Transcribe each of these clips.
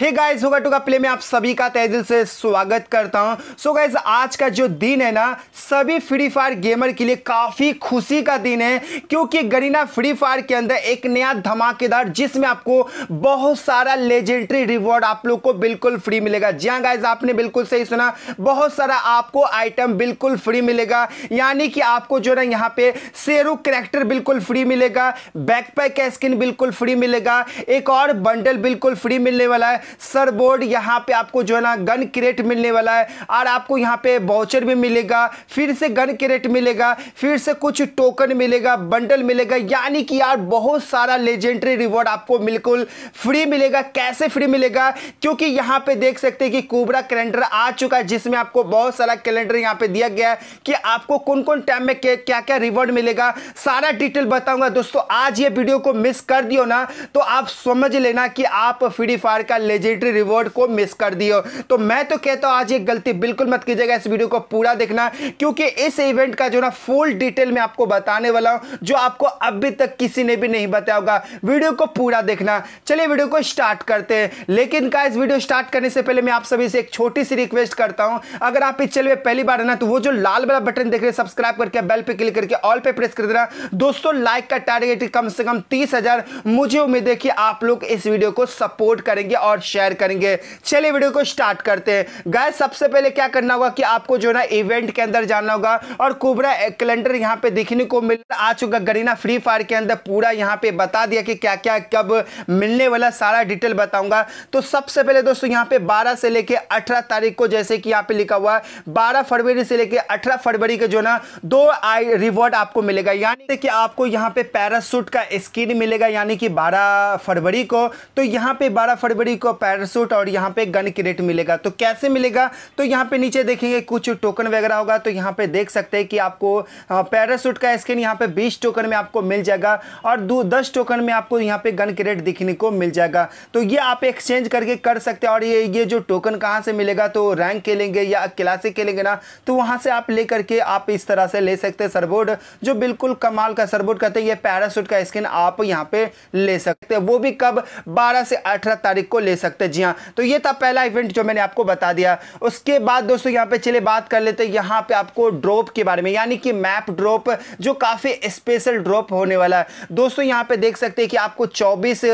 Hey guys होगा का play में आप सभी का तय दिल से स्वागत करता हूं सो so गाइस आज का जो दिन है ना सभी फ्री फायर गेमर के लिए काफ़ी खुशी का दिन है क्योंकि गरीना फ्री फायर के अंदर एक नया धमाकेदार जिसमें आपको बहुत सारा लेजेंडरी रिवॉर्ड आप लोग को बिल्कुल फ्री मिलेगा जी हाँ गाइज आपने बिल्कुल सही सुना बहुत सारा आपको आइटम बिल्कुल फ्री मिलेगा यानी कि आपको जो ना यहाँ पे शेरू करेक्टर बिल्कुल फ्री मिलेगा बैकपैक का स्किन बिल्कुल फ्री मिलेगा एक और बंडल बिल्कुल फ्री मिलने वाला है सर बोर्ड यहाँ पे आपको जो है ना गन क्रेट मिलने वाला है और आपको यहाँ पे बाउचर भी मिलेगा फिर से गन क्रेट मिलेगा फिर से कुछ टोकन मिलेगा बंडल मिलेगा यानी कि यार बहुत सारा लेजेंडरी रिवॉर्ड आपको बिल्कुल फ्री मिलेगा कैसे फ्री मिलेगा क्योंकि यहाँ पे देख सकते हैं कि कोबरा कैलेंडर आ चुका है जिसमें आपको बहुत सारा कैलेंडर यहाँ पे दिया गया है कि आपको कौन कौन टाइम में क्या क्या रिवॉर्ड मिलेगा सारा डिटेल बताऊंगा दोस्तों आज ये वीडियो को मिस कर दियो ना तो आप समझ लेना कि आप फ्री फायर का ले ट्रेजिटरी रिवॉर्ड को मिस कर दिए तो मैं तो कहता हूं आज ये गलती बिल्कुल मत कीजिएगा इस वीडियो को पूरा देखना क्योंकि इस इवेंट का जो ना फुल डिटेल में आपको बताने वाला हूं जो आपको अभी तक किसी ने भी नहीं बताया होगा वीडियो को पूरा देखना चलिए वीडियो को स्टार्ट करते हैं लेकिन का इस वीडियो स्टार्ट करने से पहले मैं आप सभी से एक छोटी सी रिक्वेस्ट करता हूं अगर आप इस चैनल में पहली बार आना तो वो जो लाल वाला बटन देख रहे हैं सब्सक्राइब करके बेल पे क्लिक करके ऑल पे प्रेस कर देना दोस्तों लाइक का टारगेट कम से कम तीस हजार मुझे उम्मीद है कि आप लोग इस वीडियो को सपोर्ट करेंगे और शेयर करेंगे चलिए वीडियो को स्टार्ट करते हैं गाय सबसे पहले क्या करना होगा कि आपको जो ना इवेंट के अंदर जाना होगा और कुबरा कैलेंडर यहाँ पे देखने को मिल आ चुका गरीना फ्री फायर के अंदर पूरा यहाँ पे बता दिया कि क्या क्या कब मिलने वाला सारा डिटेल बताऊंगा तो सबसे पहले दोस्तों यहाँ पे बारह से लेके अठारह तारीख को जैसे कि यहाँ पे लिखा हुआ है बारह फरवरी से लेके अठारह फरवरी के जो ना दो आई रिवॉर्ड आपको मिलेगा यानी कि आपको यहाँ पे पैरासूट का स्किन मिलेगा यानी कि 12 फरवरी को तो यहाँ पे 12 फरवरी को पैरासूट और यहाँ पे गन क्रेट मिलेगा तो कैसे मिलेगा तो यहाँ पे नीचे देखेंगे कुछ टोकन वगैरह होगा तो यहाँ पे देख सकते हैं कि आपको पैरासूट का स्किन यहाँ पे 20 टोकन में आपको मिल जाएगा और दो दस टोकन में आपको यहाँ पे गन क्रेट दिखने को मिल जाएगा तो ये आप एक्सचेंज करके कर सकते हैं और ये ये जो टोकन कहाँ से मिलेगा तो रैंक खेलेंगे या क्लासिक खेलेंगे ना तो वहाँ से आप ले करके आप इस तरह से ले सकते हैं सरबोर्ड जो बिल्कुल कमाल का सरबोर्ड कहते हैं ये पैरासूट का स्किन आप यहाँ पे ले सकते हैं वो भी कब बारह से अठारह तारीख को ले सकते सकते जी हाँ तो ये था पहला इवेंट जो मैंने आपको बता दिया उसके बाद दोस्तों यहाँ पे चले बात कर लेते यहाँ पे आपको ड्रॉप के बारे में यानी कि मैप ड्रॉप जो काफ़ी स्पेशल ड्रॉप होने वाला है दोस्तों यहाँ पे देख सकते हैं कि आपको 24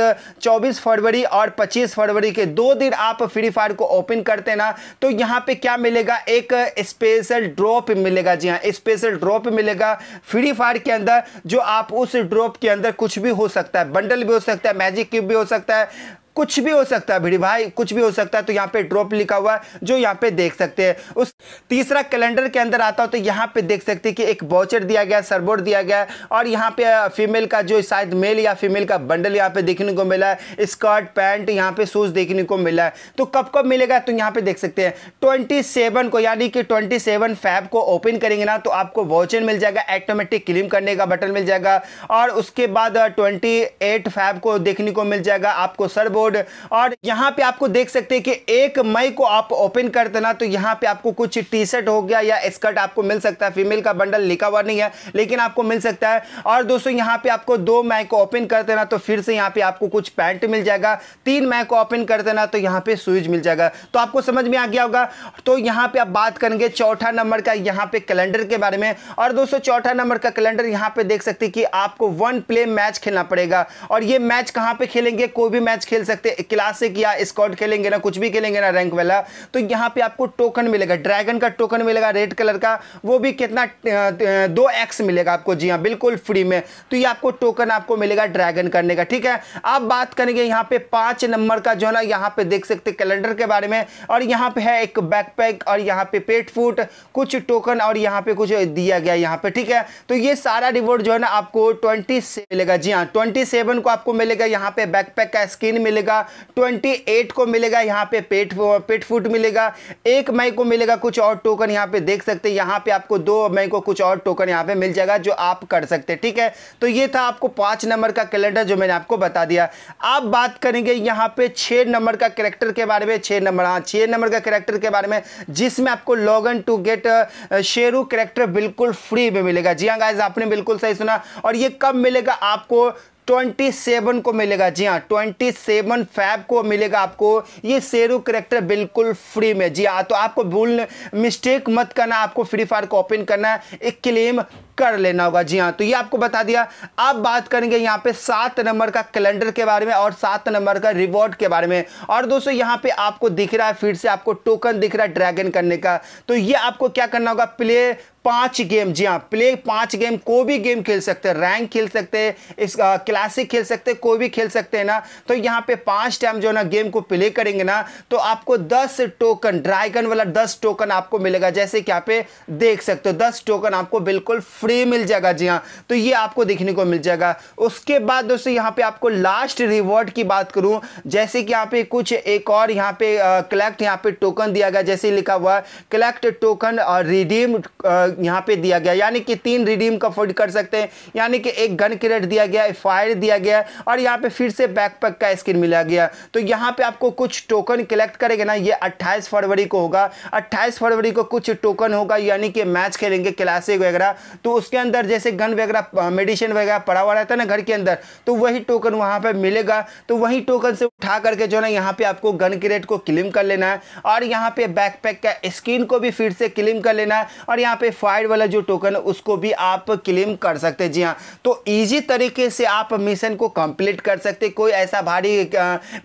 24 फरवरी और 25 फरवरी के दो दिन आप फ्री फायर को ओपन करते ना तो यहाँ पे क्या मिलेगा एक स्पेशल ड्रॉप मिलेगा जी हाँ स्पेशल ड्रॉप मिलेगा फ्री फायर के अंदर जो आप उस ड्रॉप के अंदर कुछ भी हो सकता है बंडल भी हो सकता है मैजिक क्यूब भी हो सकता है कुछ भी हो सकता है भिड़ी भाई कुछ भी हो सकता है तो यहाँ पे ड्रॉप लिखा हुआ है जो यहाँ पे देख सकते हैं उस तीसरा कैलेंडर के अंदर आता हो तो यहाँ पे देख सकते हैं कि एक बॉचर दिया गया सरबोर्ड दिया गया और यहाँ पे फीमेल का जो शायद मेल या फीमेल का बंडल यहाँ पे देखने को मिला है स्कर्ट पैंट यहाँ पे शूज देखने को मिला है तो कब कब मिलेगा तो यहाँ पे देख सकते हैं ट्वेंटी सेवन को यानी कि ट्वेंटी सेवन को ओपन करेंगे ना तो आपको वॉचर मिल जाएगा ऑटोमेटिक क्लीम करने का बटन मिल जाएगा और उसके बाद ट्वेंटी एट को देखने को मिल जाएगा आपको सरबोर्ड कोड और यहाँ पे आपको देख सकते हैं कि एक मई को आप ओपन करते ना तो यहाँ पे आपको कुछ टी शर्ट हो गया या स्कर्ट आपको मिल सकता है फीमेल का बंडल लिखा हुआ नहीं है लेकिन आपको मिल सकता है और दोस्तों यहाँ पे आपको दो मई को ओपन करते ना तो फिर से यहाँ पे आपको कुछ पैंट मिल जाएगा तीन मई को ओपन करते ना तो यहाँ पे स्विच मिल जाएगा तो आपको समझ में आ गया होगा तो यहाँ पे आप बात करेंगे चौथा नंबर का यहाँ पे कैलेंडर के बारे में और दोस्तों चौथा नंबर का कैलेंडर यहाँ पे देख सकते कि आपको वन प्ले मैच खेलना पड़ेगा और ये मैच कहाँ पे खेलेंगे कोई भी मैच खेल सकते सकते क्लासिक या स्कॉट खेलेंगे ना कुछ भी खेलेंगे ना रैंक वाला तो यहाँ पे आपको टोकन मिलेगा ड्रैगन का टोकन मिलेगा रेड कलर का वो भी कितना दो एक्स मिलेगा आपको जी हाँ बिल्कुल फ्री में तो ये आपको टोकन आपको मिलेगा ड्रैगन करने का ठीक है आप बात करेंगे यहाँ पे पांच नंबर का जो है ना यहाँ पे देख सकते कैलेंडर के बारे में और यहाँ पे है एक बैकपैक और यहाँ पे पेट फूट कुछ टोकन और यहाँ पे कुछ दिया गया यहाँ पे ठीक है तो ये सारा रिवॉर्ड जो है ना आपको ट्वेंटी मिलेगा जी हाँ ट्वेंटी को आपको मिलेगा यहाँ पे बैकपैक का स्क्रीन मिलेगा मिलेगा ट्वेंटी एट को मिलेगा यहाँ पे पेट पेट फूड मिलेगा एक मई को मिलेगा कुछ और टोकन यहाँ पे देख सकते हैं यहाँ पे आपको दो मई को कुछ और टोकन यहाँ पे मिल जाएगा जो आप कर सकते हैं ठीक है तो ये था आपको पाँच नंबर का कैलेंडर जो मैंने आपको बता दिया आप बात करेंगे यहाँ पे छः नंबर का करेक्टर के बारे में छः नंबर हाँ छः नंबर का करेक्टर के बारे में जिसमें आपको log in to get Shirou character बिल्कुल फ्री में मिलेगा जी हाँ गाइज आपने बिल्कुल सही सुना और ये कब मिलेगा आपको ट्वेंटी सेवन को मिलेगा जी हाँ ट्वेंटी सेवन फैब को मिलेगा आपको ये सेरू करेक्टर बिल्कुल फ्री में जी हाँ तो आपको भूल मिस्टेक मत करना आपको फ्री फायर को ओपन करना एक क्लेम कर लेना होगा जी हाँ तो ये आपको बता दिया अब बात करेंगे यहाँ पे सात नंबर का कैलेंडर के बारे में और सात नंबर का रिवॉर्ड के बारे में और दोस्तों यहाँ पे आपको दिख रहा है फिर से आपको टोकन दिख रहा है ड्रैगन करने का तो ये आपको क्या करना होगा प्ले पांच गेम जी हाँ प्ले पांच गेम कोई भी गेम खेल सकते हैं रैंक खेल सकते हैं इस क्लासिक खेल सकते हैं कोई भी खेल सकते हैं ना तो यहाँ पे पांच टाइम जो ना गेम को प्ले करेंगे ना तो आपको दस टोकन ड्रैगन वाला दस टोकन आपको मिलेगा जैसे कि यहाँ पे देख सकते हो दस टोकन आपको बिल्कुल फ्री मिल जाएगा जी हाँ तो ये आपको देखने को मिल जाएगा उसके बाद दोस्तों यहाँ पे आपको लास्ट रिवॉर्ड की बात करूँ जैसे कि यहाँ पे कुछ एक और यहाँ पे कलेक्ट यहाँ पे टोकन दिया गया जैसे लिखा हुआ है कलेक्ट टोकन और रिडीम यहाँ पे दिया गया यानी कि तीन रिडीम का फोर्ड कर सकते हैं यानी कि एक गन क्रेट दिया गया फायर दिया गया और यहाँ पे फिर से बैकपैक का स्क्रीन मिला गया तो यहाँ पे आपको कुछ टोकन कलेक्ट करेगा ना ये 28 फरवरी को होगा 28 फरवरी को कुछ टोकन होगा यानी कि मैच खेलेंगे क्लासिक वगैरह तो उसके अंदर जैसे गन वगैरह मेडिसिन वगैरह पड़ा हुआ रहता है ना घर के अंदर तो वही टोकन वहाँ पर मिलेगा तो वही टोकन से उठा करके जो है ना यहाँ पे आपको गन के रेट को क्लिम कर लेना है और यहाँ पे बैकपैक का स्क्रीन को भी फिर से क्लिम कर लेना है और यहाँ पे फायर वाला जो टोकन है उसको भी आप क्लेम कर सकते हैं जी हाँ तो ईजी तरीके से आप मिशन को कंप्लीट कर सकते कोई ऐसा भारी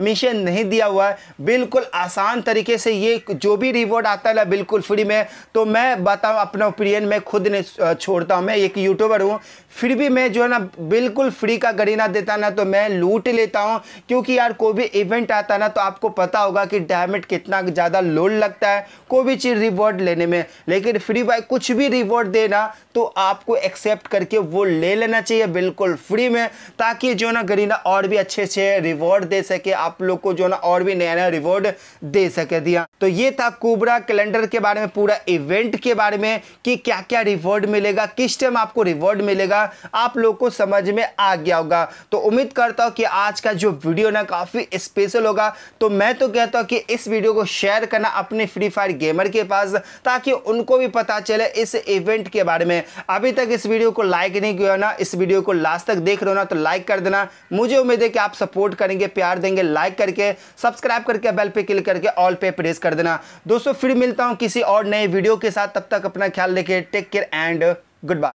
मिशन नहीं दिया हुआ है बिल्कुल आसान तरीके से ये जो भी रिवॉर्ड आता है बिल्कुल फ्री में तो मैं बताऊँ अपना ओपिनियन मैं खुद ने छोड़ता हूँ मैं एक यूट्यूबर हूँ फिर भी मैं जो है ना बिल्कुल फ्री का गरीना देता ना तो मैं लूट लेता हूँ क्योंकि यार कोई भी इवेंट आता ना तो आपको पता होगा कि डायमंड कितना ज़्यादा लोड लगता है कोई भी चीज़ रिवॉर्ड लेने में लेकिन फ्री बाय कुछ भी रिवॉर्ड देना तो आपको एक्सेप्ट करके वो ले लेना चाहिए बिल्कुल फ्री में ताकि जो ना गरीना और भी अच्छे अच्छे रिवॉर्ड दे सके आप लोग को जो ना और भी नया नया रिवॉर्ड दे सके दिया तो ये था कुबरा कैलेंडर के बारे में पूरा इवेंट के बारे में कि क्या क्या रिवॉर्ड मिलेगा किस इस टाइम आपको रिवॉर्ड मिलेगा आप लोग को समझ में आ गया होगा तो उम्मीद करता हूँ कि आज का जो वीडियो ना काफ़ी स्पेशल होगा तो मैं तो कहता हूँ कि इस वीडियो को शेयर करना अपने फ्री फायर गेमर के पास ताकि उनको भी पता चले इस इवेंट के बारे में अभी तक इस वीडियो को लाइक नहीं किया ना इस वीडियो को लास्ट तक देख रहे हो ना तो लाइक कर देना मुझे उम्मीद है कि आप सपोर्ट करेंगे प्यार देंगे लाइक करके सब्सक्राइब करके बेल पे क्लिक करके ऑल पे प्रेस कर देना दोस्तों फिर मिलता हूँ किसी और नए वीडियो के साथ तब तक अपना ख्याल रखिए टेक केयर एंड Goodbye.